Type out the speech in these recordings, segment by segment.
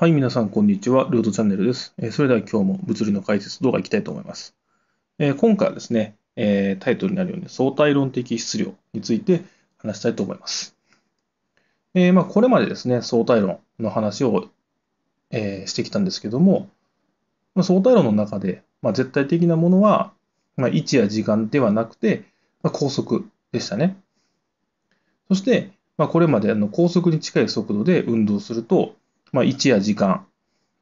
はい、皆さん、こんにちは。ルートチャンネルです。それでは今日も物理の解説動画いきたいと思います。今回はですね、タイトルになるように相対論的質量について話したいと思います。これまでですね、相対論の話を、してきたんですけども、相対論の中で、絶対的なものは、位置や時間ではなくて、高速でしたね。そして、これまでの高速に近い速度で運動すると、まあ、位置や時間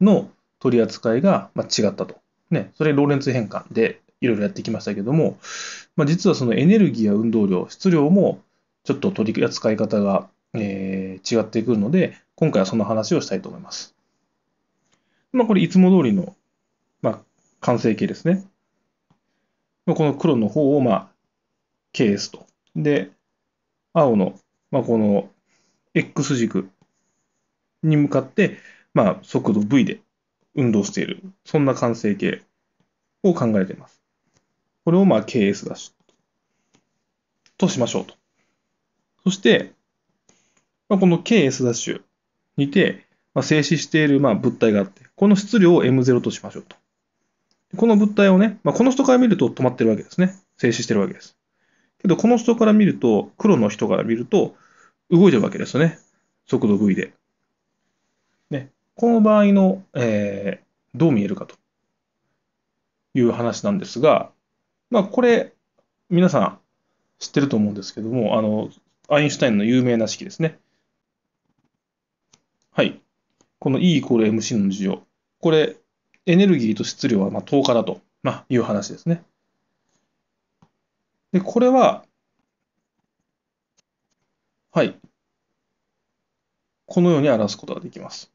の取り扱いがま違ったと。ね、それローレンツ変換でいろいろやってきましたけども、まあ、実はそのエネルギーや運動量、質量もちょっと取り扱い方が、えー、違ってくるので、今回はその話をしたいと思います。まあ、これいつも通りの、まあ、完成形ですね。まあ、この黒の方を、まあ、ケースと。で、青の、まあ、この X 軸に向かって、まあ、速度 V で運動している。そんな完成形を考えています。これをまあ KS シし、としましょうと。そして、まあ、この KS ダッシュにて、まあ、静止しているまあ物体があって、この質量を M0 としましょうと。この物体をね、まあ、この人から見ると止まってるわけですね。静止してるわけです。けど、この人から見ると、黒の人から見ると、動いてるわけですよね。速度 V で。この場合の、えー、どう見えるかという話なんですが、まあ、これ、皆さん知ってると思うんですけども、あの、アインシュタインの有名な式ですね。はい。この E イコール MC の需要。これ、エネルギーと質量はま等価だと、まいう話ですね。で、これは、はい。このように表すことができます。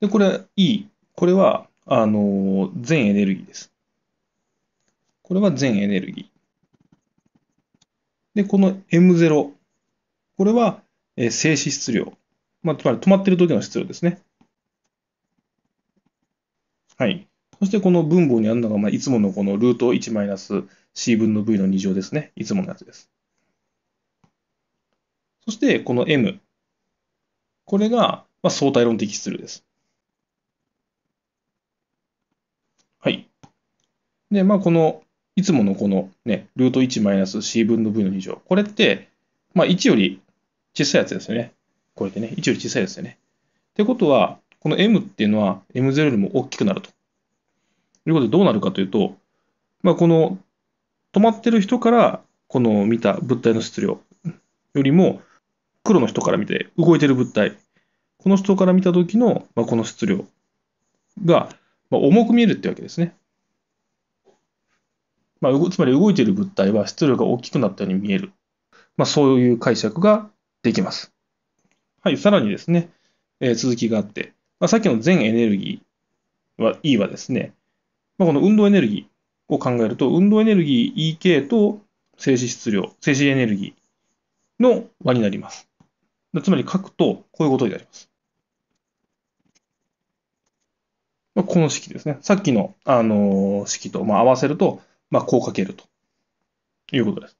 で、これ E。これは、あの、全エネルギーです。これは全エネルギー。で、この M0。これは、え静止質量。まあ、つまり止まってる時の質量ですね。はい。そしてこの分母にあるのが、まあ、いつものこのルート1マイナス c 分の v の2乗ですね。いつものやつです。そしてこの m。これが、まあ、相対論的質量です。はい。で、まあ、この、いつものこのね、ルート1マイナス c 分の v の2乗。これって、まあ、1より小さいやつですよね。これでね、1より小さいですよね。ってことは、この m っていうのは m0 よりも大きくなると。ということでどうなるかというと、まあ、この止まってる人からこの見た物体の質量よりも黒の人から見て動いてる物体この人から見た時の、まあ、この質量がまあ、重く見えるってわけですね。まあ、つまり動いている物体は質量が大きくなったように見える。まあ、そういう解釈ができます。はい、さらにですね、えー、続きがあって、まあ、さっきの全エネルギーは E はですね、まあ、この運動エネルギーを考えると、運動エネルギー EK と静止質量、静止エネルギーの和になります。つまり書くとこういうことになります。まあ、この式ですね。さっきの、あの式と、ま合わせると、まこうかけるということです。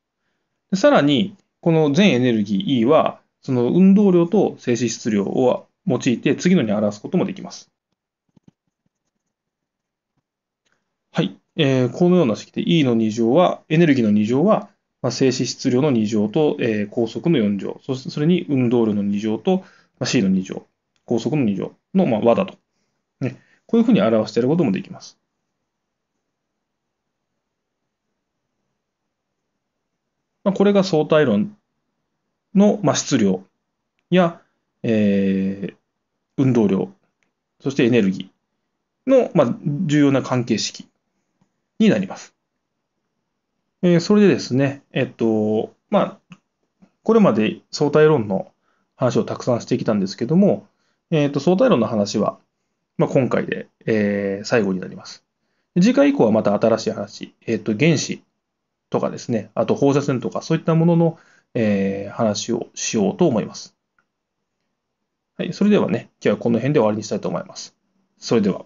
でさらに、この全エネルギー E は、その運動量と静止質量を用いて次のに表すこともできます。はい。えー、このような式で E の2乗は、エネルギーの2乗は、まあ、静止質量の2乗と、えー、高速の4乗、そしてそれに運動量の2乗と、まあ、C の2乗、高速の2乗の、まあ、和だとこういうふうに表していることもできます。まあ、これが相対論の、まあ、質量や、えー、運動量、そしてエネルギーの、まあ、重要な関係式になります。えー、それでですね、えっと、まあ、これまで相対論の話をたくさんしてきたんですけども、えっと、相対論の話は、まあ、今回で、えー、最後になります。次回以降はまた新しい話、えっ、ー、と、原子とかですね、あと放射線とかそういったものの、えー、話をしようと思います。はい、それではね、今日はこの辺で終わりにしたいと思います。それでは。